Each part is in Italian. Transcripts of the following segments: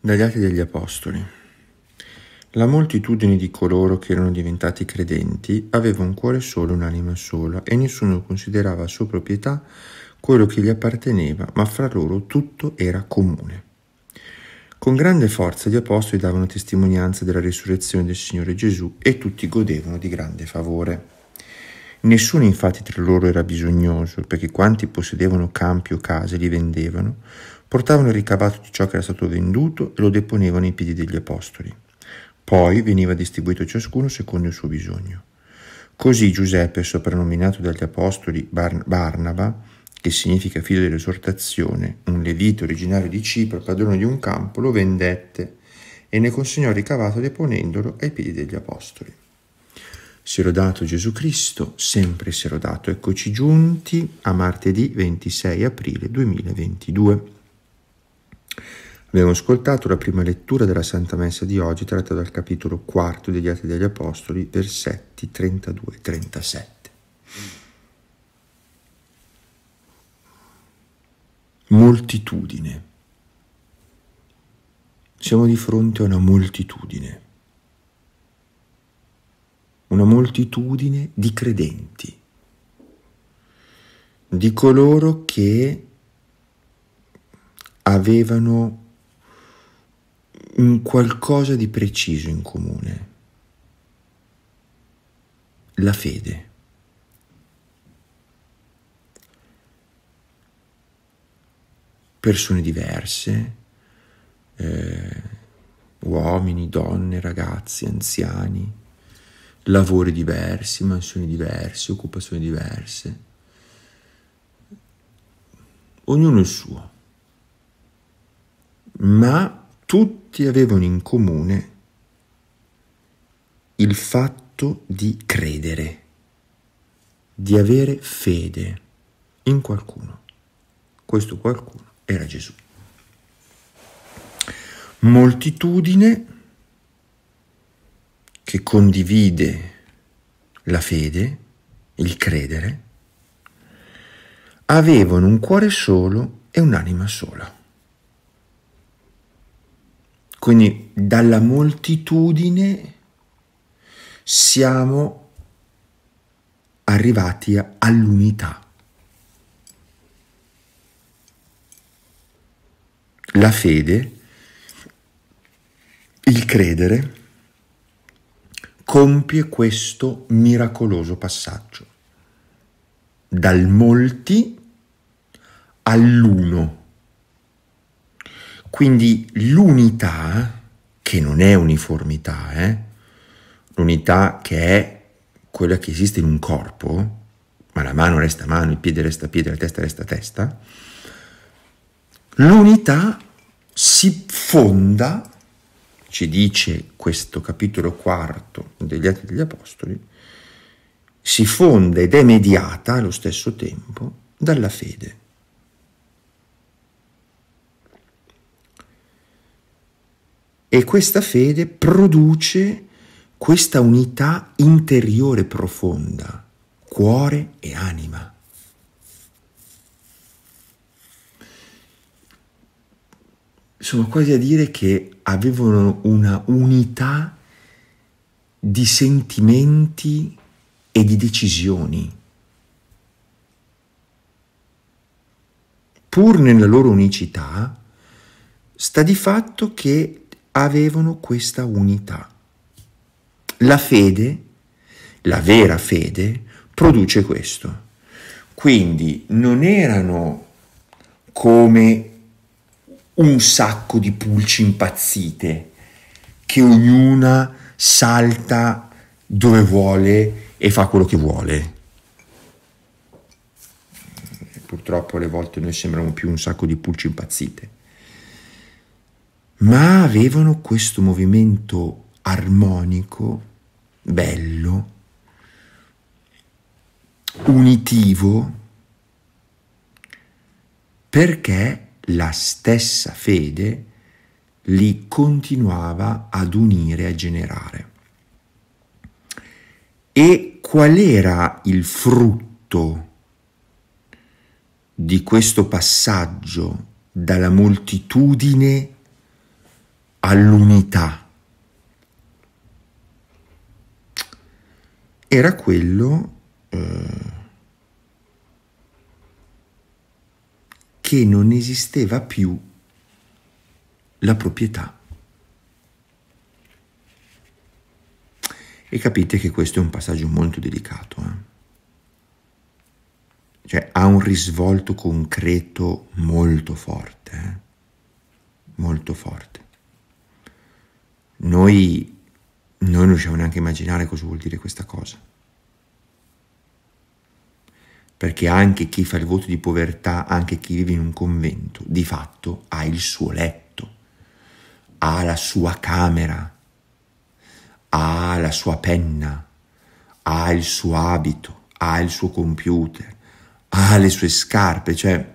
Dagli Atti degli Apostoli. La moltitudine di coloro che erano diventati credenti aveva un cuore solo, un'anima sola, e nessuno considerava sua proprietà quello che gli apparteneva, ma fra loro tutto era comune. Con grande forza gli apostoli davano testimonianza della risurrezione del Signore Gesù e tutti godevano di grande favore. Nessuno infatti tra loro era bisognoso, perché quanti possedevano campi o case li vendevano portavano il ricavato di ciò che era stato venduto e lo deponevano ai piedi degli apostoli. Poi veniva distribuito ciascuno secondo il suo bisogno. Così Giuseppe, soprannominato dagli apostoli Bar- Barnaba, che significa figlio dell'esortazione, un levito originario di Cipro, padrone di un campo, lo vendette e ne consegnò il ricavato deponendolo ai piedi degli apostoli. Si è rodato Gesù Cristo, sempre si è rodato. Eccoci giunti a martedì 26 aprile 2022. Abbiamo ascoltato la prima lettura della Santa Messa di oggi tratta dal capitolo 4 degli Atti degli Apostoli, versetti 32 37. Moltitudine. Siamo di fronte a una moltitudine. Una moltitudine di credenti, di coloro che avevano un qualcosa di preciso in comune, la fede. Persone diverse, eh, uomini, donne, ragazzi, anziani, lavori diversi, mansioni diverse, occupazioni diverse, ognuno il suo ma tutti avevano in comune il fatto di credere, di avere fede in qualcuno. Questo qualcuno era Gesù. Moltitudine che condivide la fede, il credere, avevano un cuore solo e un'anima sola. Quindi dalla moltitudine siamo arrivati all'unità. La fede, il credere, compie questo miracoloso passaggio dal molti all'uno. Quindi l'unità, che non è uniformità, eh? l'unità che è quella che esiste in un corpo, ma la mano resta mano, il piede resta piede, la testa resta testa, l'unità si fonda, ci dice questo capitolo quarto degli Atti degli Apostoli, si fonda ed è mediata allo stesso tempo dalla fede. E questa fede produce questa unità interiore profonda, cuore e anima. Sono quasi a dire che avevano una unità di sentimenti e di decisioni. Pur nella loro unicità, sta di fatto che avevano questa unità. La fede, la vera fede, produce questo. Quindi non erano come un sacco di pulci impazzite che ognuna salta dove vuole e fa quello che vuole. Purtroppo alle volte noi sembriamo più un sacco di pulci impazzite ma avevano questo movimento armonico, bello, unitivo, perché la stessa fede li continuava ad unire, a generare. E qual era il frutto di questo passaggio dalla moltitudine all'unità. Era quello eh, che non esisteva più la proprietà. E capite che questo è un passaggio molto delicato. Eh? Cioè ha un risvolto concreto molto forte, eh? molto forte. Noi non riusciamo neanche a immaginare cosa vuol dire questa cosa. Perché anche chi fa il voto di povertà, anche chi vive in un convento, di fatto ha il suo letto, ha la sua camera, ha la sua penna, ha il suo abito, ha il suo computer, ha le sue scarpe, cioè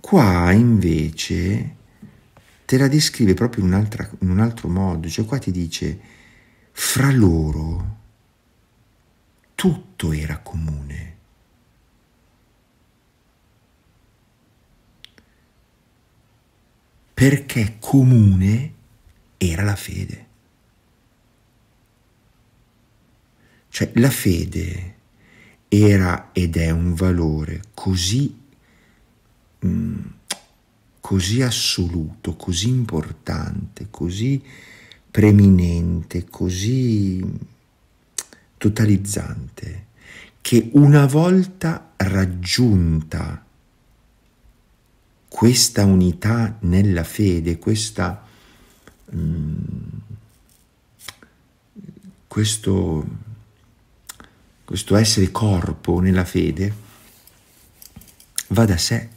qua invece te la descrive proprio in un, altro, in un altro modo, cioè qua ti dice, fra loro tutto era comune. Perché comune era la fede. Cioè la fede era ed è un valore così mh, mm, così assoluto, così importante, così preminente, così totalizzante, che una volta raggiunta questa unità nella fede, questa, mh, mm, questo, questo essere corpo nella fede, va da sé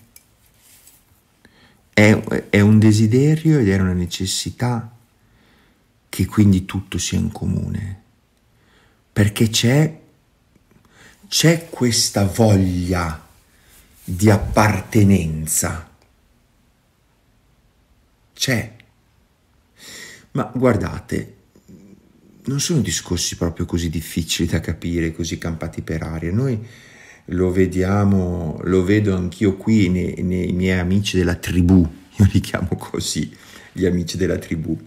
è, è un desiderio ed è una necessità che quindi tutto sia in comune, perché c'è, c'è questa voglia di appartenenza. C'è. Ma guardate, non sono discorsi proprio così difficili da capire, così campati per aria. Noi lo vediamo, lo vedo anch'io qui nei, nei miei amici della tribù, io li chiamo così, gli amici della tribù.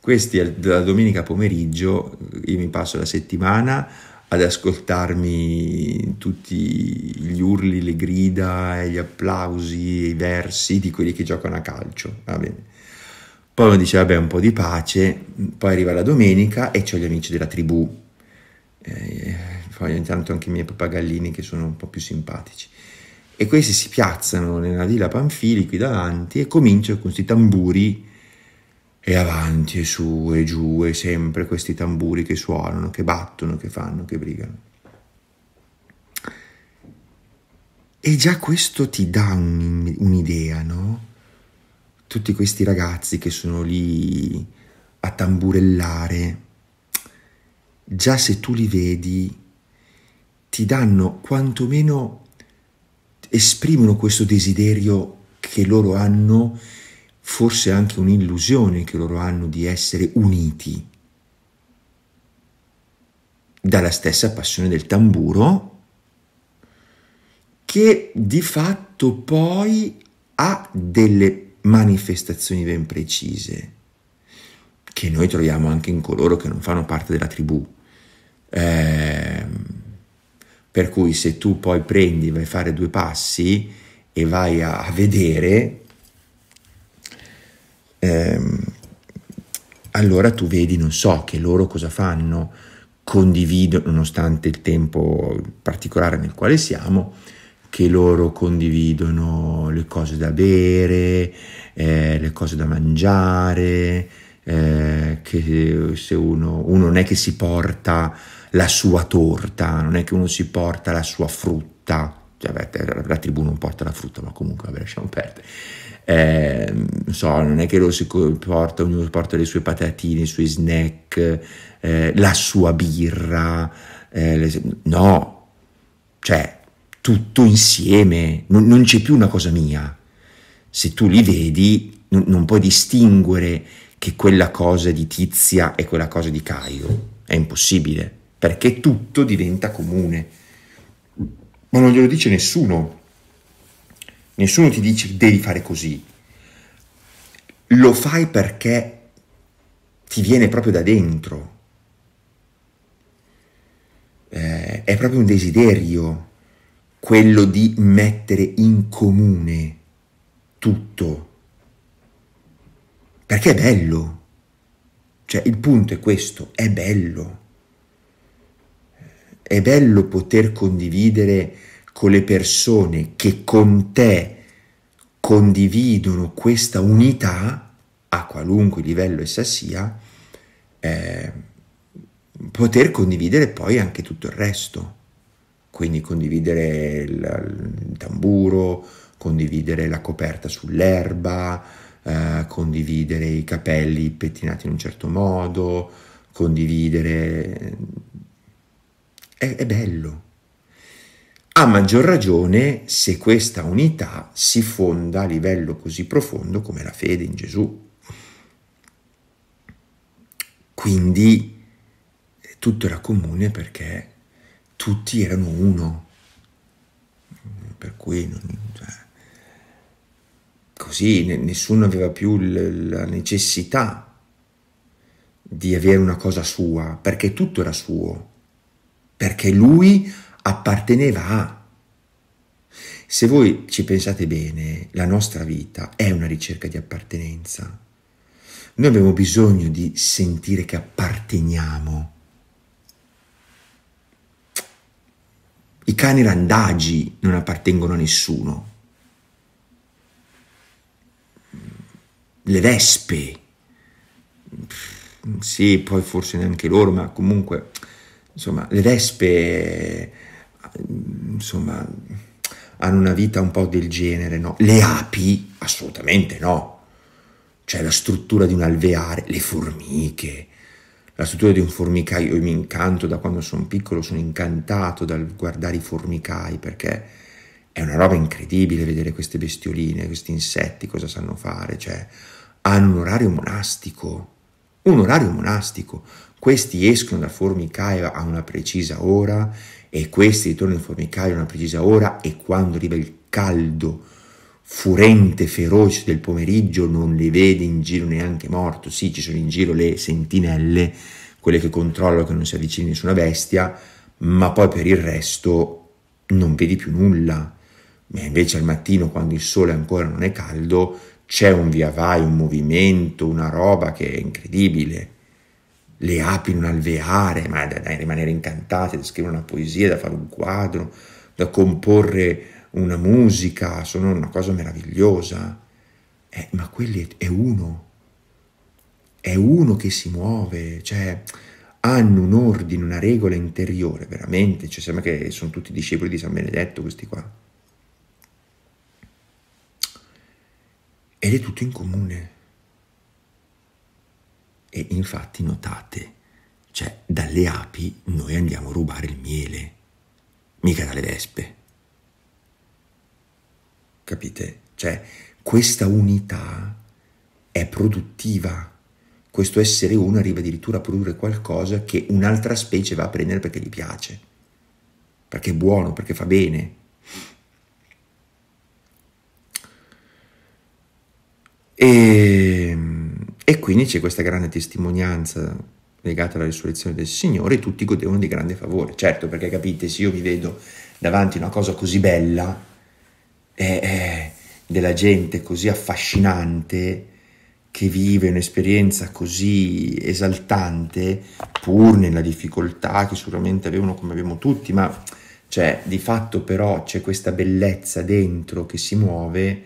Questi la domenica pomeriggio, io mi passo la settimana ad ascoltarmi tutti gli urli, le grida, gli applausi, i versi di quelli che giocano a calcio. Va bene. Poi uno dice, vabbè, un po' di pace, poi arriva la domenica e ho gli amici della tribù. Eh, fa ogni tanto anche i miei pappagallini che sono un po' più simpatici. E questi si piazzano nella villa Panfili qui davanti e cominciano con questi tamburi e avanti e su e giù e sempre questi tamburi che suonano, che battono, che fanno, che brigano. E già questo ti dà un'idea, no? Tutti questi ragazzi che sono lì a tamburellare, già se tu li vedi ti danno quantomeno esprimono questo desiderio che loro hanno, forse anche un'illusione che loro hanno di essere uniti. Dalla stessa passione del tamburo, che di fatto poi ha delle manifestazioni ben precise, che noi troviamo anche in coloro che non fanno parte della tribù. Eh, per cui se tu poi prendi, vai a fare due passi e vai a, a vedere, ehm, allora tu vedi, non so, che loro cosa fanno, condividono, nonostante il tempo particolare nel quale siamo, che loro condividono le cose da bere, eh, le cose da mangiare, eh, che se uno, uno non è che si porta la sua torta, non è che uno si porta la sua frutta, cioè, beh, la tribù non porta la frutta, ma comunque vabbè, lasciamo perdere. Eh, non, so, non è che lo si porta, ognuno porta le sue patatine, i suoi snack, eh, la sua birra, eh, le, no, cioè tutto insieme, non, non, c'è più una cosa mia. Se tu li vedi, non, non puoi distinguere che quella cosa è di Tizia e quella cosa è di Caio. È impossibile, perché tutto diventa comune. Ma non glielo dice nessuno. Nessuno ti dice devi fare così. Lo fai perché ti viene proprio da dentro. Eh, è proprio un desiderio quello di mettere in comune tutto perché è bello. Cioè il punto è questo, è bello. È bello poter condividere con le persone che con te condividono questa unità, a qualunque livello essa sia, eh, poter condividere poi anche tutto il resto. Quindi condividere il, il tamburo, condividere la coperta sull'erba, eh, condividere i capelli pettinati in un certo modo, condividere... Eh, è, è bello. A maggior ragione se questa unità si fonda a livello così profondo come la fede in Gesù. Quindi tutto era comune perché tutti erano uno, per cui non, cioè, così nessuno aveva più la necessità di avere una cosa sua, perché tutto era suo, perché lui apparteneva a. Se voi ci pensate bene, la nostra vita è una ricerca di appartenenza. Noi abbiamo bisogno di sentire che apparteniamo. I cani randagi non appartengono a nessuno. le vespe, sì, poi forse neanche loro, ma comunque, insomma, le vespe, insomma, hanno una vita un po' del genere, no? Le api, assolutamente no. Cioè la struttura di un alveare, le formiche, la struttura di un formicaio, io mi incanto da quando sono piccolo, sono incantato dal guardare i formicai perché è una roba incredibile vedere queste bestioline, questi insetti, cosa sanno fare, cioè hanno un orario monastico, un orario monastico. Questi escono da formicaio a una precisa ora e questi ritornano in formicaio a una precisa ora e quando arriva il caldo furente, feroce del pomeriggio non li vede in giro neanche morto. Sì, ci sono in giro le sentinelle, quelle che controllano che non si avvicini nessuna bestia, ma poi per il resto non vedi più nulla. E invece al mattino, quando il sole ancora non è caldo, c'è un via vai, un movimento, una roba che è incredibile. Le api in un alveare, ma da, da rimanere incantate, da scrivere una poesia, da fare un quadro, da comporre una musica, sono una cosa meravigliosa. Eh, ma quelli è, è uno, è uno che si muove, cioè hanno un ordine, una regola interiore, veramente, cioè sembra che sono tutti discepoli di San Benedetto questi qua. Ed è tutto in comune. E infatti notate, cioè dalle api noi andiamo a rubare il miele, mica dalle vespe. Capite? Cioè questa unità è produttiva. Questo essere uno arriva addirittura a produrre qualcosa che un'altra specie va a prendere perché gli piace, perché è buono, perché fa bene. E, ehm, e quindi c'è questa grande testimonianza legata alla risurrezione del Signore e tutti godevano di grande favore. Certo, perché capite, se io mi vedo davanti a una cosa così bella, eh, eh, della gente così affascinante, che vive un'esperienza così esaltante, pur nella difficoltà che sicuramente avevano come abbiamo tutti, ma cioè, di fatto però c'è questa bellezza dentro che si muove, e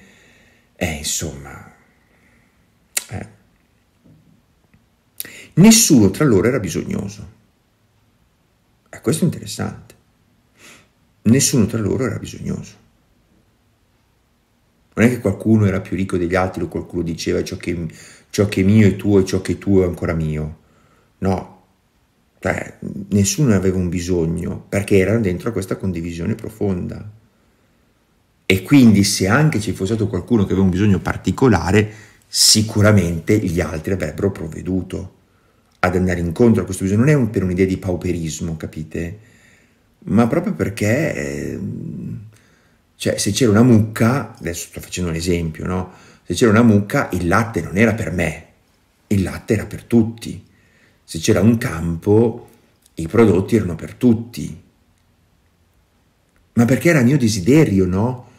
eh, insomma, eh. Nessuno tra loro era bisognoso. E eh, questo è interessante. Nessuno tra loro era bisognoso. Non è che qualcuno era più ricco degli altri o qualcuno diceva ciò che, ciò che è mio è tuo e ciò che è tuo è ancora mio. No, cioè, nessuno aveva un bisogno perché erano dentro a questa condivisione profonda. E quindi se anche ci fosse stato qualcuno che aveva un bisogno particolare, sicuramente gli altri avrebbero provveduto ad andare incontro a questo bisogno. Non è un, per un'idea di pauperismo, capite? Ma proprio perché, ehm, cioè, se c'era una mucca, adesso sto facendo un esempio, no? Se c'era una mucca, il latte non era per me, il latte era per tutti. Se c'era un campo, i prodotti erano per tutti. Ma perché era mio desiderio, no?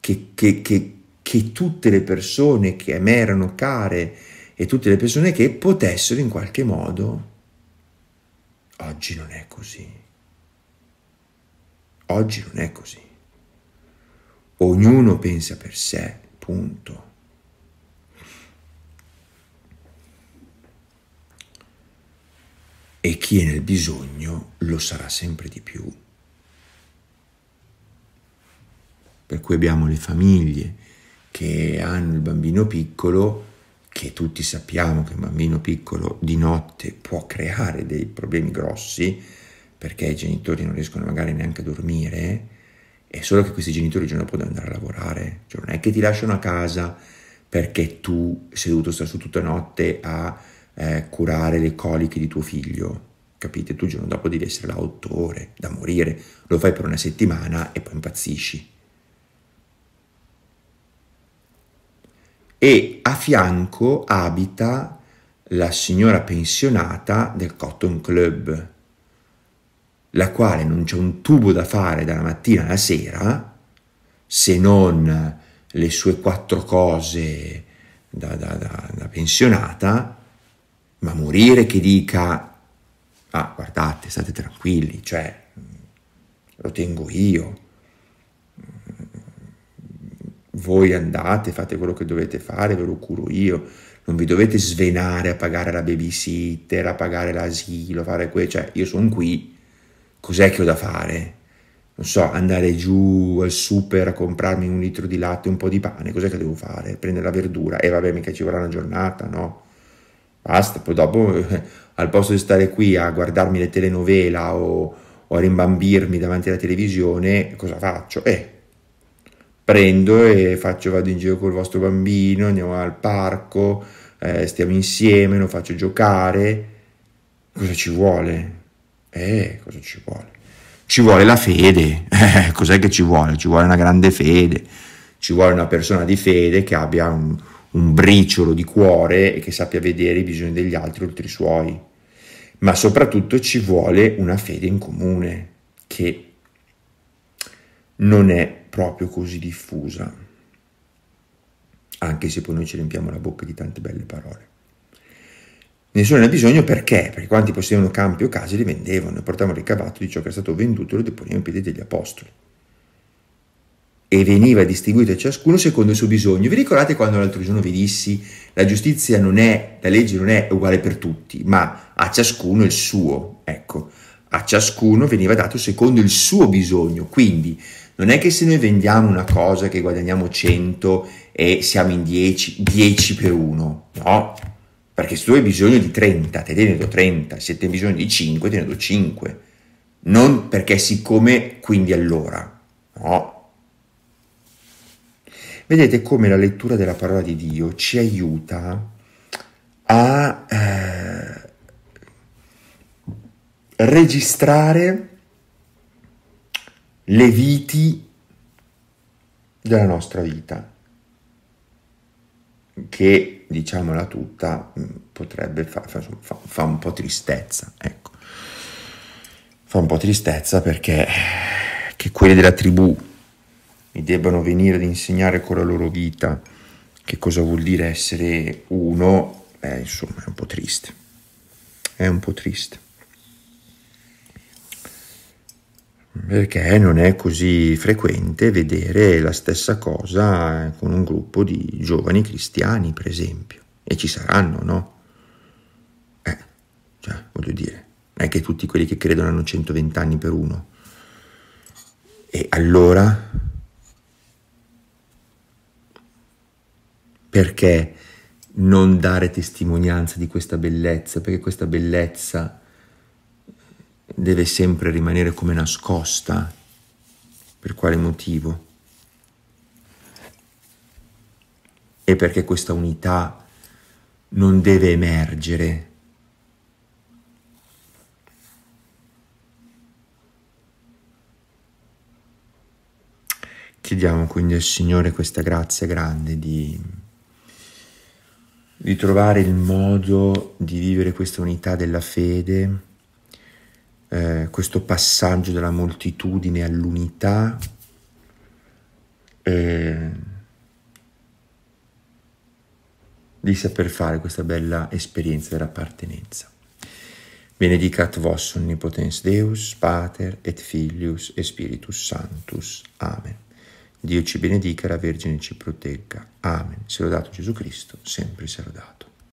che, che, che che tutte le persone che a me erano care e tutte le persone che potessero in qualche modo. Oggi non è così. Oggi non è così. Ognuno pensa per sé, punto. E chi è nel bisogno lo sarà sempre di più. Per cui abbiamo le famiglie, che hanno il bambino piccolo, che tutti sappiamo che un bambino piccolo di notte può creare dei problemi grossi, perché i genitori non riescono magari neanche a dormire, è solo che questi genitori il giorno dopo devono andare a lavorare, cioè, non è che ti lasciano a casa perché tu sei dovuto stare su tutta notte a eh, curare le coliche di tuo figlio, capite? Tu il giorno dopo devi essere là otto ore, da morire, lo fai per una settimana e poi impazzisci. e a fianco abita la signora pensionata del Cotton Club, la quale non c'è un tubo da fare dalla mattina alla sera se non le sue quattro cose da, da, da, da pensionata, ma morire che dica, ah guardate, state tranquilli, cioè lo tengo io, voi andate, fate quello che dovete fare, ve lo curo io, non vi dovete svenare a pagare la babysitter, a pagare l'asilo, fare questo, cioè io sono qui, cos'è che ho da fare? Non so, andare giù al super a comprarmi un litro di latte e un po' di pane, cos'è che devo fare? Prendere la verdura, e eh, vabbè mica ci vorrà una giornata, no? Basta, poi dopo al posto di stare qui a guardarmi le telenovela o, o a rimbambirmi davanti alla televisione, cosa faccio? Eh, prendo e faccio, vado in giro col vostro bambino, andiamo al parco, eh, stiamo insieme, lo faccio giocare. Cosa ci vuole? Eh, cosa ci vuole? Ci vuole la fede. Eh, cos'è che ci vuole? Ci vuole una grande fede. Ci vuole una persona di fede che abbia un, un briciolo di cuore e che sappia vedere i bisogni degli altri oltre i suoi. Ma soprattutto ci vuole una fede in comune che non è proprio così diffusa, anche se poi noi ci riempiamo la bocca di tante belle parole. Nessuno ne ha bisogno perché? Perché quanti possedevano campi o case li vendevano e portavano il ricavato di ciò che era stato venduto e lo deponevano in piedi degli apostoli. E veniva distribuito a ciascuno secondo il suo bisogno. Vi ricordate quando l'altro giorno vi dissi la giustizia non è, la legge non è uguale per tutti, ma a ciascuno il suo. Ecco, a ciascuno veniva dato secondo il suo bisogno. Quindi non è che se noi vendiamo una cosa che guadagniamo 100 e siamo in 10, 10 per 1, no? Perché se tu hai bisogno di 30, te ne do 30, se te hai bisogno di 5, te ne do 5. Non perché siccome, quindi allora, no? Vedete come la lettura della parola di Dio ci aiuta a eh, registrare le viti della nostra vita, che diciamola tutta mm, potrebbe fare fa, fa, fa un po' tristezza, ecco. Fa un po' tristezza perché che quelli della tribù mi debbano venire ad insegnare con la loro vita che cosa vuol dire essere uno, eh, insomma, è un po' triste. È un po' triste. perché non è così frequente vedere la stessa cosa con un gruppo di giovani cristiani, per esempio. E ci saranno, no? Eh, cioè, voglio dire, non è che tutti quelli che credono hanno 120 anni per uno. E allora? Perché non dare testimonianza di questa bellezza? Perché questa bellezza deve sempre rimanere come nascosta. Per quale motivo? E perché questa unità non deve emergere. Chiediamo quindi al Signore questa grazia grande di, di trovare il modo di vivere questa unità della fede eh, questo passaggio dalla moltitudine all'unità eh, di saper fare questa bella esperienza dell'appartenenza. Benedicat vos omnipotens Deus, Pater et Filius e Spiritus Sanctus. Amen. Dio ci benedica, la Vergine ci protegga. Amen. Se lo dato Gesù Cristo, sempre se lo dato.